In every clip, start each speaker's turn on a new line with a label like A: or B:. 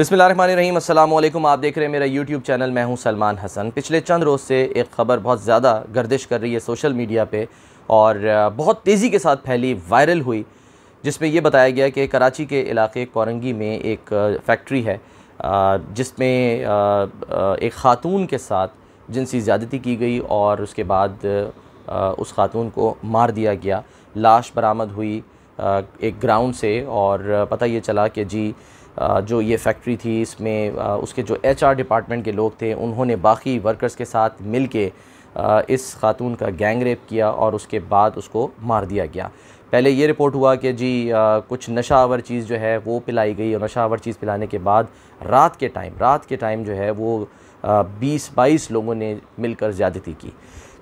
A: बिसमीम अल्लाम आप देख रहे हैं मेरा यूट्यूब चैनल मैं हूं सलमान हसन पिछले चंद रोज़ से एक ख़बर बहुत ज़्यादा गर्दिश कर रही है सोशल मीडिया पे और बहुत तेज़ी के साथ फैली वायरल हुई जिसमें यह बताया गया कि कराची के इलाके कोरंगी में एक फैक्ट्री है जिसमें एक ख़ातून के साथ जिनसी ज़्यादती की गई और उसके बाद उस ख़ातून को मार दिया गया लाश बरामद हुई एक ग्राउंड से और पता ये चला कि जी जो ये फैक्ट्री थी इसमें उसके जो एचआर डिपार्टमेंट के लोग थे उन्होंने बाकी वर्कर्स के साथ मिल के इस खातून का गैंग रेप किया और उसके बाद उसको मार दिया गया पहले ये रिपोर्ट हुआ कि जी आ, कुछ नशावर चीज़ जो है वो पिलाई गई और नशावर चीज़ पिलाने के बाद रात के टाइम रात के टाइम जो है वो बीस बाईस लोगों ने मिलकर ज़्यादती की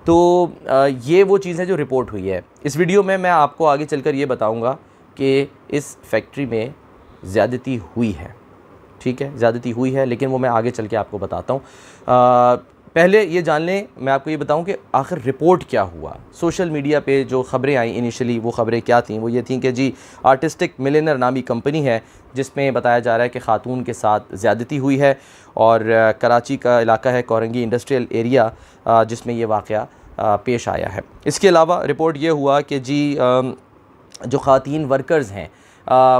A: तो आ, ये वो चीज़ है जो रिपोर्ट हुई है इस वीडियो में मैं आपको आगे चलकर ये बताऊँगा कि इस फैक्ट्री में ज़्यादती हुई है ठीक है ज़्यादती हुई है लेकिन वो मैं आगे चल के आपको बताता हूँ पहले ये जान लें मैं आपको ये बताऊं कि आखिर रिपोर्ट क्या हुआ सोशल मीडिया पे जो खबरें आई इनिशियली वो खबरें क्या थीं वो ये थीं कि जी आर्टिस्टिक मिलेनर नामी कंपनी है जिसमें बताया जा रहा है कि खातून के साथ ज़्यादती हुई है और कराची का इलाका है कोरंगी इंडस्ट्रियल एरिया जिसमें ये वाक़ पेश आया है इसके अलावा रिपोर्ट ये हुआ कि जी जो ख़ातिन वर्कर्स हैं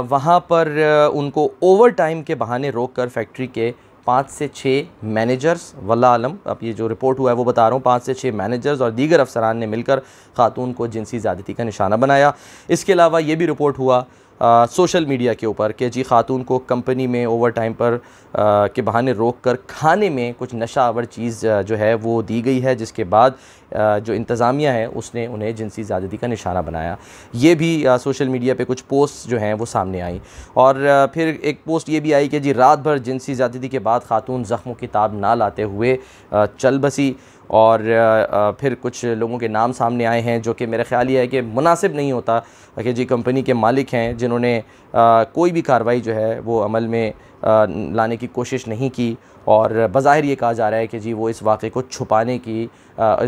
A: वहाँ पर उनको ओवर टाइम के बहाने रोक कर फैक्ट्री के पाँच से छः मैनेजर्स वल्ला आलम अब ये जो रिपोर्ट हुआ है वो बता रहा हूँ पाँच से छः मैनेजर्स और दीगर अफसरान ने मिलकर खातून को जिनसी ज़्यादती का निशाना बनाया इसके अलावा ये भी रिपोर्ट हुआ आ, सोशल मीडिया के ऊपर कि जी खातून को कंपनी में ओवर टाइम पर आ, के बहाने रोक कर खाने में कुछ नशा चीज़ जो है वो दी गई है जिसके बाद आ, जो इंतज़ामिया है उसने उन्हें जिनसी ज़्यादती का निशाना बनाया ये भी आ, सोशल मीडिया पे कुछ पोस्ट जो हैं वो सामने आई और आ, फिर एक पोस्ट ये भी आई कि जी रात भर जिनसी ज़्यादती के बाद खातून ज़ख्मों की ताब ना लाते हुए आ, चल बसी और फिर कुछ लोगों के नाम सामने आए हैं जो कि मेरा ख्याल ये है कि मुनासिब नहीं होता कि जी कंपनी के मालिक हैं जिन्होंने कोई भी कार्रवाई जो है वो अमल में लाने की कोशिश नहीं की और बाहर ये कहा जा रहा है कि जी वो इस वाक़े को छुपाने की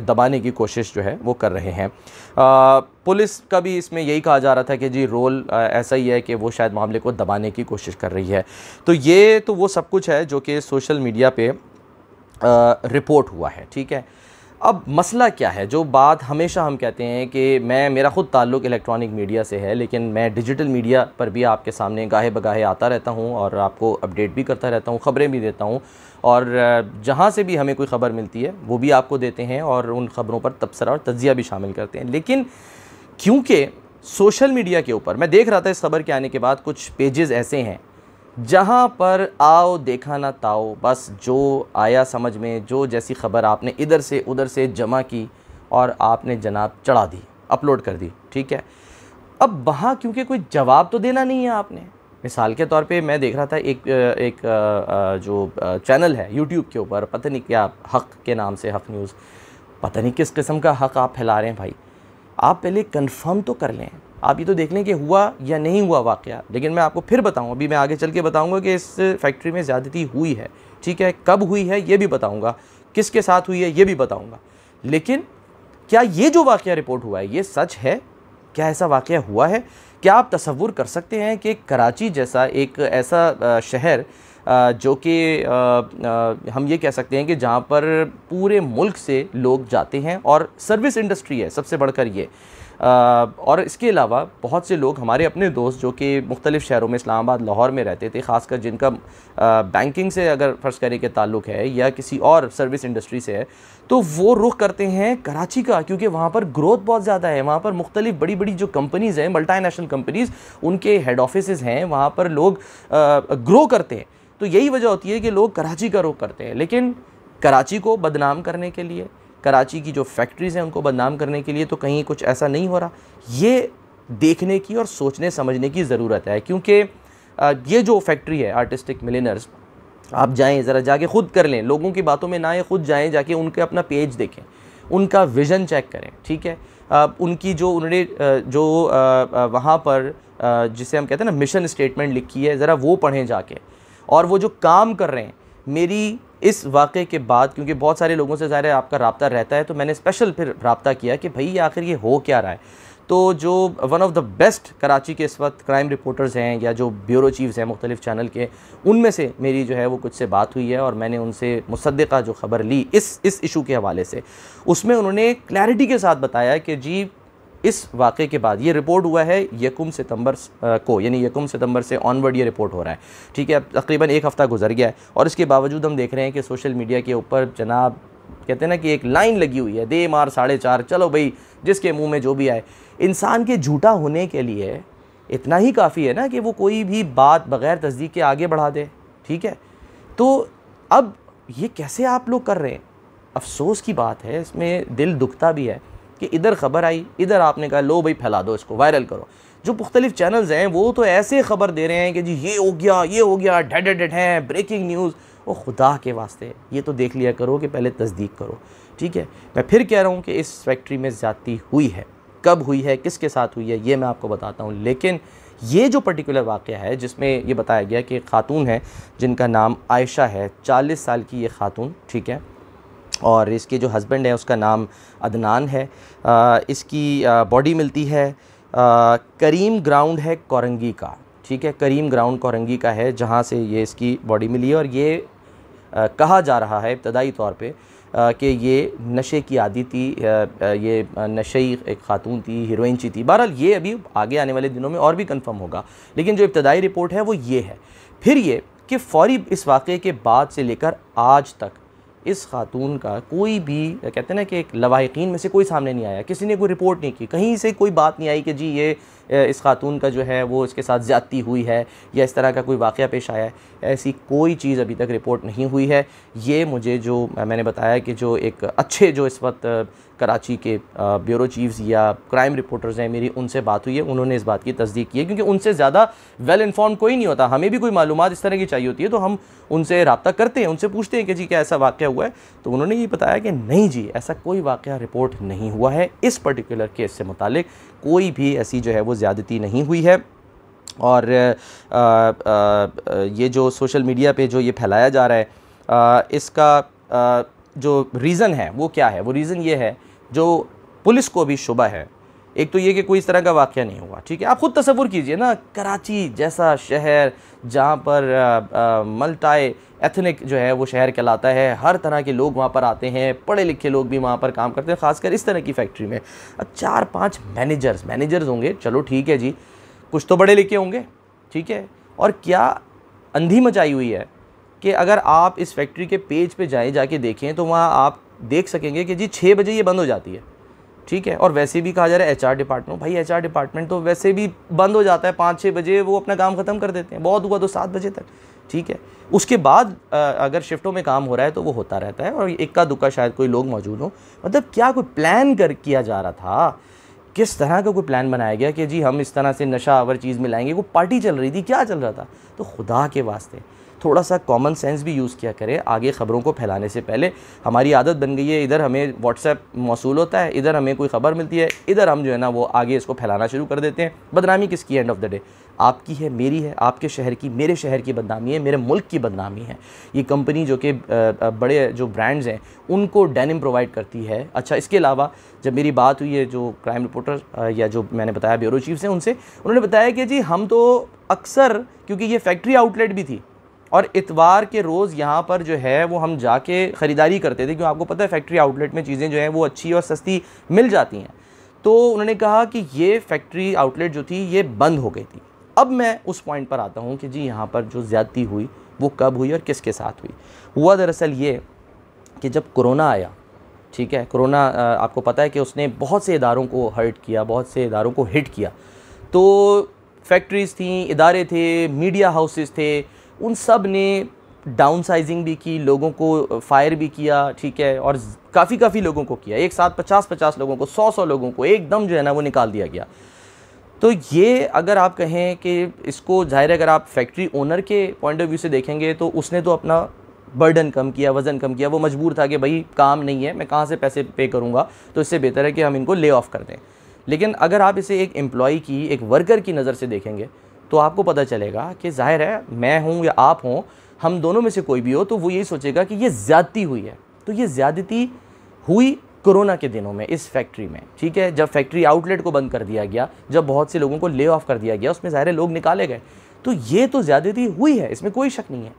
A: दबाने की कोशिश जो है वो कर रहे हैं पुलिस का भी इसमें यही कहा जा रहा था कि जी रोल ऐसा ही है कि वो शायद मामले को दबाने की कोशिश कर रही है तो ये तो वो सब कुछ है जो कि सोशल मीडिया पर रिपोर्ट हुआ है ठीक है अब मसला क्या है जो बात हमेशा हम कहते हैं कि मैं मेरा ख़ुद ताल्लुक़ इलेक्ट्रॉनिक मीडिया से है लेकिन मैं डिजिटल मीडिया पर भी आपके सामने गाहे बगाहे आता रहता हूँ और आपको अपडेट भी करता रहता हूँ ख़बरें भी देता हूँ और जहाँ से भी हमें कोई ख़बर मिलती है वो भी आपको देते हैं और उन ख़बरों पर तबसरा और तजिया भी शामिल करते हैं लेकिन क्योंकि सोशल मीडिया के ऊपर मैं देख रहा था इस खबर के आने के बाद कुछ पेजेस ऐसे हैं जहाँ पर आओ देखा ना ताओ बस जो आया समझ में जो जैसी ख़बर आपने इधर से उधर से जमा की और आपने जनाब चढ़ा दी अपलोड कर दी ठीक है अब वहाँ क्योंकि कोई जवाब तो देना नहीं है आपने मिसाल के तौर पे मैं देख रहा था एक एक जो चैनल है यूट्यूब के ऊपर पता नहीं क्या हक के नाम से हक न्यूज़ पता नहीं किस किस्म का हक आप फैला रहे हैं भाई आप पहले कंफर्म तो कर लें आप ये तो देख लें कि हुआ या नहीं हुआ वाक़ लेकिन मैं आपको फिर बताऊँ अभी मैं आगे चल के बताऊँगा कि इस फैक्ट्री में ज़्यादती हुई है ठीक है कब हुई है ये भी बताऊँगा किसके साथ हुई है ये भी बताऊँगा लेकिन क्या ये जो वाक़ रिपोर्ट हुआ है ये सच है क्या ऐसा वाक़ हुआ है क्या आप तस्वुर कर सकते हैं कि कराची जैसा एक ऐसा शहर जो कि हम ये कह सकते हैं कि जहाँ पर पूरे मुल्क से लोग जाते हैं और सर्विस इंडस्ट्री है सबसे बढ़कर ये और इसके अलावा बहुत से लोग हमारे अपने दोस्त जो कि मुख्तलिफ़ शहरों में इस्लामाबाद लाहौर में रहते थे ख़ासकर जिनका बैंकिंग से अगर फ़र्ज़ करें कि ताल्लुक़ है या किसी और सर्विस इंडस्ट्री से है तो वो रुख करते हैं कराची का क्योंकि वहाँ पर ग्रोथ बहुत ज़्यादा है वहाँ पर मुख्तलिफ बड़ी बड़ी जो कंपनीज़ हैं मल्टानेशनल कंपनीज़ उनके हेड ऑफिस हैं वहाँ पर लोग ग्रो करते हैं तो यही वजह होती है कि लोग कराची का रुख करते हैं लेकिन कराची को बदनाम करने के लिए कराची की जो फैक्ट्रीज़ हैं उनको बदनाम करने के लिए तो कहीं कुछ ऐसा नहीं हो रहा ये देखने की और सोचने समझने की ज़रूरत है क्योंकि ये जो फैक्ट्री है आर्टिस्टिक मिलिनर्स आप जाएं ज़रा जाके ख़ुद कर लें लोगों की बातों में ना आए ख़ुद जाएं जाके उनके अपना पेज देखें उनका विज़न चेक करें ठीक है आ, उनकी जो उन्होंने जो वहाँ पर जिसे हम कहते हैं ना मिशन स्टेटमेंट लिखी है ज़रा वो पढ़ें जाके और वो जो काम कर रहे हैं मेरी इस वाक़े के बाद क्योंकि बहुत सारे लोगों से ज़ाहिर आपका रबता रहता है तो मैंने स्पेशल फिर रबता किया कि भाई आखिर ये हो क्या रहा है तो जो one of the best Karachi के इस वक्त क्राइम रिपोर्टर्स हैं या जो ब्यूरो चीफ्स हैं मुख्तलिफ चैनल के उनमें से मेरी जो है वो कुछ से बात हुई है और मैंने उनसे मुसदा जो ख़बर ली इस इस इशू के हवाले से उसमें उन्होंने क्लैरिटी के साथ बताया कि जी इस वाक़े के बाद ये रिपोर्ट हुआ है यकुम सितंबर को यानी यकुम सितंबर से ऑनवर्ड ये रिपोर्ट हो रहा है ठीक है अब तकरीबन एक हफ़्ता गुजर गया है और इसके बावजूद हम देख रहे हैं कि सोशल मीडिया के ऊपर जनाब कहते हैं ना कि एक लाइन लगी हुई है दे मार साढ़े चार चलो भाई जिसके मुंह में जो भी आए इंसान के झूठा होने के लिए इतना ही काफ़ी है ना कि वो कोई भी बात बग़ैर तस्दीक के आगे बढ़ा दे ठीक है तो अब ये कैसे आप लोग कर रहे हैं अफसोस की बात है इसमें दिल दुखता भी है कि इधर खबर आई इधर आपने कहा लो भाई फैला दो इसको वायरल करो जो मुख्तलिफ चैनल्स हैं वो तो ऐसे खबर दे रहे हैं कि जी ये हो गया ये हो गया डेड डेड हैं ब्रेकिंग न्यूज़ वो खुदा के वास्ते ये तो देख लिया करो कि पहले तस्दीक करो ठीक है मैं फिर कह रहा हूँ कि इस फैक्ट्री में ज़्यादती हुई है कब हुई है किसके साथ हुई है ये मैं आपको बताता हूँ लेकिन ये जो पर्टिकुलर वाक़ है जिसमें ये बताया गया कि ख़ातून है जिनका नाम आयशा है चालीस साल की ये ख़ातून ठीक है और इसके जो हस्बैंड है उसका नाम अदनान है आ, इसकी बॉडी मिलती है आ, करीम ग्राउंड है कोरंगी का ठीक है करीम ग्राउंड कोरंगी का है जहाँ से ये इसकी बॉडी मिली है और ये आ, कहा जा रहा है इब्तदाई तौर पे कि ये नशे की आदि थी ये नशई एक खातून थी हिरोइनची थी बहरहाल ये अभी आगे आने वाले दिनों में और भी कन्फर्म होगा लेकिन जो इब्तदाई रिपोर्ट है वो ये है फिर ये कि फौरी इस वाक़े के बाद से लेकर आज तक इस खातून का कोई भी कहते हैं ना कि एक लवाकिन में से कोई सामने नहीं आया किसी ने कोई रिपोर्ट नहीं की कहीं से कोई बात नहीं आई कि जी ये इस खातून का जो है वो इसके साथ ज़्यादती हुई है या इस तरह का कोई वाक़ पेश आया है ऐसी कोई चीज़ अभी तक रिपोर्ट नहीं हुई है ये मुझे जो मैंने बताया कि जो एक अच्छे जो इस वक्त कराची के ब्यूरो चीफ्स या क्राइम रिपोर्टर्स हैं मेरी उनसे बात हुई है उन्होंने इस बात की तस्दीक की है क्योंकि उनसे ज़्यादा वेल इन्फॉर्म कोई नहीं होता हमें भी कोई मालूम इस तरह की चाहिए होती है तो हम उनसे रबता करते हैं उनसे पूछते हैं कि जी क्या ऐसा वाक़ हुआ है तो उन्होंने ये बताया कि नहीं जी ऐसा कोई वाक़ रिपोर्ट नहीं हुआ है इस पर्टिकुलर केस से मुतल कोई भी ऐसी जो है वो वो ज़्यादती नहीं हुई है और आ, आ, ये जो सोशल मीडिया पे जो ये फैलाया जा रहा है आ, इसका आ, जो रीज़न है वो क्या है वो रीज़न ये है जो पुलिस को भी शुबा है एक तो ये कि कोई इस तरह का वाक़ नहीं हुआ ठीक है आप ख़ुद तस्वुर कीजिए ना कराची जैसा शहर जहाँ पर मल्टाई एथनिक जो है वो शहर कहलाता है हर तरह के लोग वहाँ पर आते हैं पढ़े लिखे लोग भी वहाँ पर काम करते हैं ख़ासकर इस तरह की फैक्ट्री में चार पाँच मैनेजर्स मैनेजर्स होंगे चलो ठीक है जी कुछ तो पढ़े लिखे होंगे ठीक है और क्या अंधी मचाई हुई है कि अगर आप इस फैक्ट्री के पेज पर पे जाएँ जाके देखें तो वहाँ आप देख सकेंगे कि जी छः बजे ये बंद हो जाती है ठीक है और वैसे भी कहा जा रहा है एचआर डिपार्टमेंट भाई एचआर डिपार्टमेंट तो वैसे भी बंद हो जाता है पाँच छः बजे वो अपना काम ख़त्म कर देते हैं बहुत हुआ तो सात बजे तक ठीक है उसके बाद अगर शिफ्टों में काम हो रहा है तो वो होता रहता है और इक्का दुक्का शायद कोई लोग मौजूद हों मतलब क्या कोई प्लान कर किया जा रहा था किस तरह का कोई प्लान बनाया गया कि जी हम इस तरह से नशा आवर चीज़ मिलाएंगे वो पार्टी चल रही थी क्या चल रहा था तो खुदा के वास्ते थोड़ा सा कॉमन सेंस भी यूज़ किया करें आगे ख़बरों को फैलाने से पहले हमारी आदत बन गई है इधर हमें व्हाट्सएप मौसू होता है इधर हमें कोई ख़बर मिलती है इधर हम जो है ना वो आगे इसको फैलाना शुरू कर देते हैं बदनामी किसकी एंड ऑफ द डे आपकी है मेरी है आपके शहर की मेरे शहर की बदनामी है मेरे मुल्क की बदनामी है ये कंपनी जो कि बड़े जो ब्रांड्स हैं उनको डेनिम प्रोवाइड करती है अच्छा इसके अलावा जब मेरी बात हुई है जो क्राइम रिपोर्टर या जो मैंने बताया ब्यूरो चीफ से उनसे उन्होंने बताया कि जी हम तो अक्सर क्योंकि ये फैक्ट्री आउटलेट भी थी और इतवार के रोज़ यहाँ पर जो है वो हम जाके ख़रीदारी करते थे क्योंकि आपको पता है फैक्ट्री आउटलेट में चीज़ें जो हैं वो अच्छी और सस्ती मिल जाती हैं तो उन्होंने कहा कि ये फैक्ट्री आउटलेट जो थी ये बंद हो गई थी अब मैं उस पॉइंट पर आता हूँ कि जी यहाँ पर जो ज़्यादती हुई वो कब हुई और किसके साथ हुई हुआ दरअसल ये कि जब कोरोना आया ठीक है कोरोना आपको पता है कि उसने बहुत से इदारों को हर्ट किया बहुत से इदारों को हिट किया तो फैक्ट्रीज़ थी इदारे थे मीडिया हाउसेस थे उन सब ने डाउन साइजिंग भी की लोगों को फायर भी किया ठीक है और काफ़ी काफ़ी लोगों को किया एक साथ पचास पचास लोगों को सौ सौ लोगों को एकदम जो है ना वो निकाल दिया गया तो ये अगर आप कहें कि इसको जाहिर अगर आप फैक्ट्री ओनर के पॉइंट ऑफ व्यू से देखेंगे तो उसने तो अपना बर्डन कम किया वज़न कम किया वो मजबूर था कि भाई काम नहीं है मैं कहाँ से पैसे पे करूँगा तो इससे बेहतर है कि हम इनको ले ऑफ़ कर दें लेकिन अगर आप इसे एक एम्प्लॉय की एक वर्कर की नज़र से देखेंगे तो आपको पता चलेगा कि जाहिर है मैं हूँ या आप हों हम दोनों में से कोई भी हो तो वो यही सोचेगा कि ये ज़्यादती हुई है तो ये ज़्यादती हुई कोरोना के दिनों में इस फैक्ट्री में ठीक है जब फैक्ट्री आउटलेट को बंद कर दिया गया जब बहुत से लोगों को ले ऑफ कर दिया गया उसमें ज़ाहिर लोग निकाले गए तो ये तो ज़्यादती हुई है इसमें कोई शक नहीं है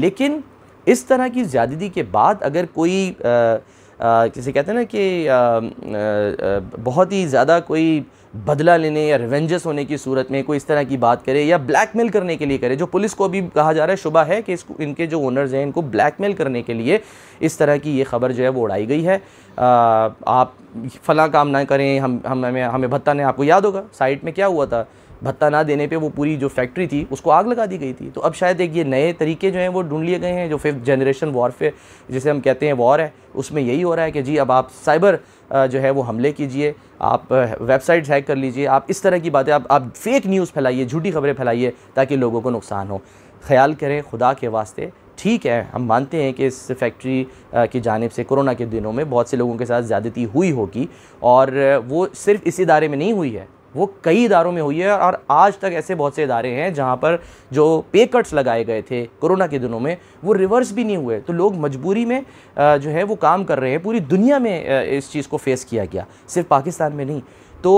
A: लेकिन इस तरह की ज़्यादती के बाद अगर कोई आ, किसी कहते हैं ना कि बहुत ही ज़्यादा कोई बदला लेने या रिवेंजस होने की सूरत में कोई इस तरह की बात करे या ब्लैकमेल करने के लिए करे जो पुलिस को भी कहा जा रहा है शुबा है कि इसको इनके जो ओनर्स हैं इनको ब्लैकमेल करने के लिए इस तरह की ये खबर जो है वो उड़ाई गई है आ, आप फ़ला काम ना करें हम हम हमें हमें भत्ता ने आपको याद होगा साइट में क्या हुआ था भत्ता ना देने पे वो पूरी जो फैक्ट्री थी उसको आग लगा दी गई थी तो अब शायद एक ये नए तरीके जो हैं वो ढूंढ लिए गए हैं जो फिफ्थ जनरेशन वॉरफेयर जिसे हम कहते हैं वॉर है उसमें यही हो रहा है कि जी अब आप साइबर जो है वो हमले कीजिए आप वेबसाइट्स हैक कर लीजिए आप इस तरह की बातें आप आप फेक न्यूज़ फैलाइए झूठी खबरें फैलाइए ताकि लोगों को नुकसान हो ख्याल करें खुदा के वास्ते ठीक है हम मानते हैं कि इस फैक्ट्री की जानब से कोरोना के दिनों में बहुत से लोगों के साथ ज़्यादती हुई होगी और वो सिर्फ इस इदारे में नहीं हुई है वो कई इदारों में हुई है और आज तक ऐसे बहुत से इदारे हैं जहाँ पर जो पे कट्स लगाए गए थे कोरोना के दिनों में वो रिवर्स भी नहीं हुए तो लोग मजबूरी में जो है वो काम कर रहे हैं पूरी दुनिया में इस चीज़ को फेस किया गया सिर्फ पाकिस्तान में नहीं तो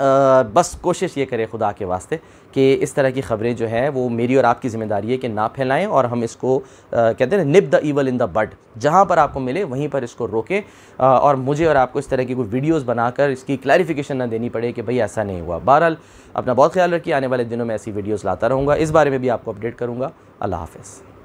A: बस कोशिश ये करें खुदा के वास्ते कि इस तरह की ख़बरें जो है वो मेरी और आपकी ज़िम्मेदारी है कि ना फैलाएं और हम इसको कहते हैं nip the evil in the bud जहाँ पर आपको मिले वहीं पर इसको रोकें और मुझे और आपको इस तरह की कोई वीडियोस बनाकर इसकी क्लैरिफिकेशन ना देनी पड़े कि भाई ऐसा नहीं हुआ बहरहाल अपना बहुत ख्याल रखिए आने वाले दिनों में ऐसी वीडियोज़ लाता रहूँगा इस बारे में भी आपको अपडेट करूँगा अल्लाह हाफ़